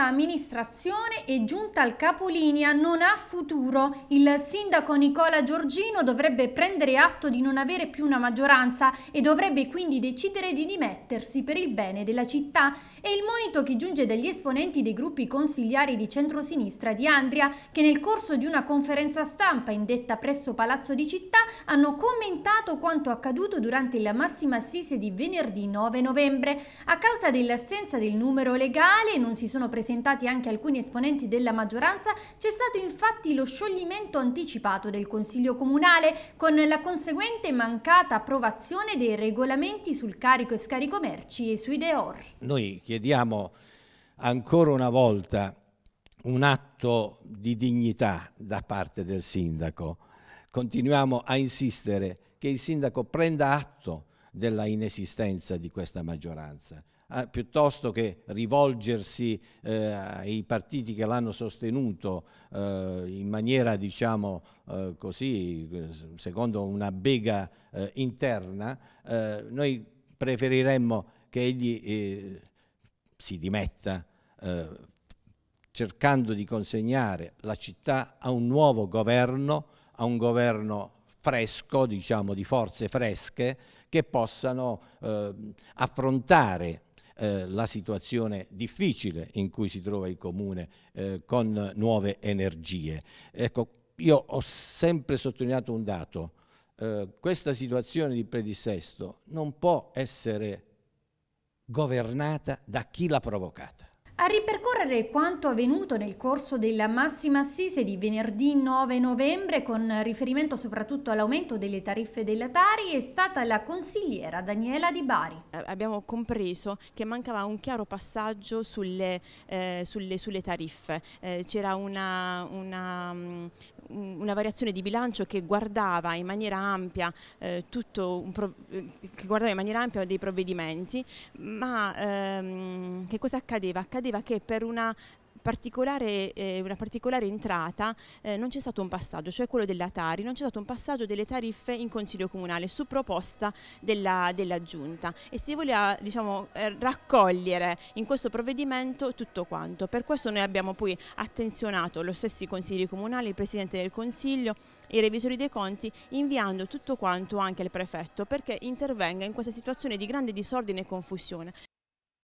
questa amministrazione è giunta al capolinea non ha futuro. Il sindaco Nicola Giorgino dovrebbe prendere atto di non avere più una maggioranza e dovrebbe quindi decidere di dimettersi per il bene della città. È il monito che giunge dagli esponenti dei gruppi consigliari di centrosinistra di Andria che nel corso di una conferenza stampa indetta presso Palazzo di Città hanno commentato quanto accaduto durante la massima assise di venerdì 9 novembre. A causa dell'assenza del numero legale non si sono presentati presentati anche alcuni esponenti della maggioranza, c'è stato infatti lo scioglimento anticipato del Consiglio Comunale, con la conseguente mancata approvazione dei regolamenti sul carico e scarico merci e sui deor. Noi chiediamo ancora una volta un atto di dignità da parte del sindaco. Continuiamo a insistere che il sindaco prenda atto della inesistenza di questa maggioranza eh, piuttosto che rivolgersi eh, ai partiti che l'hanno sostenuto eh, in maniera, diciamo eh, così, secondo una bega eh, interna, eh, noi preferiremmo che egli si dimetta cercando di consegnare la città a un nuovo governo, a un governo fresco, diciamo di forze fresche, che possano eh, affrontare eh, la situazione difficile in cui si trova il comune eh, con nuove energie. Ecco, io ho sempre sottolineato un dato, eh, questa situazione di predissesto non può essere governata da chi l'ha provocata. A ripercorrere quanto avvenuto nel corso della massima assise di venerdì 9 novembre con riferimento soprattutto all'aumento delle tariffe della Tari è stata la consigliera Daniela Di Bari. Eh, abbiamo compreso che mancava un chiaro passaggio sulle, eh, sulle, sulle tariffe, eh, c'era una, una, mm, una, variazione di bilancio che guardava in maniera ampia, eh, pro, eh, in maniera ampia dei provvedimenti, ma ehm, che cosa accadeva? Accadeva diceva che per una Particolare, eh, una particolare entrata eh, non c'è stato un passaggio, cioè quello della Tari, non c'è stato un passaggio delle tariffe in Consiglio Comunale su proposta della, della Giunta e si voleva diciamo, eh, raccogliere in questo provvedimento tutto quanto. Per questo noi abbiamo poi attenzionato lo stesso Consigli Comunali, il Presidente del Consiglio, i revisori dei conti, inviando tutto quanto anche al Prefetto perché intervenga in questa situazione di grande disordine e confusione.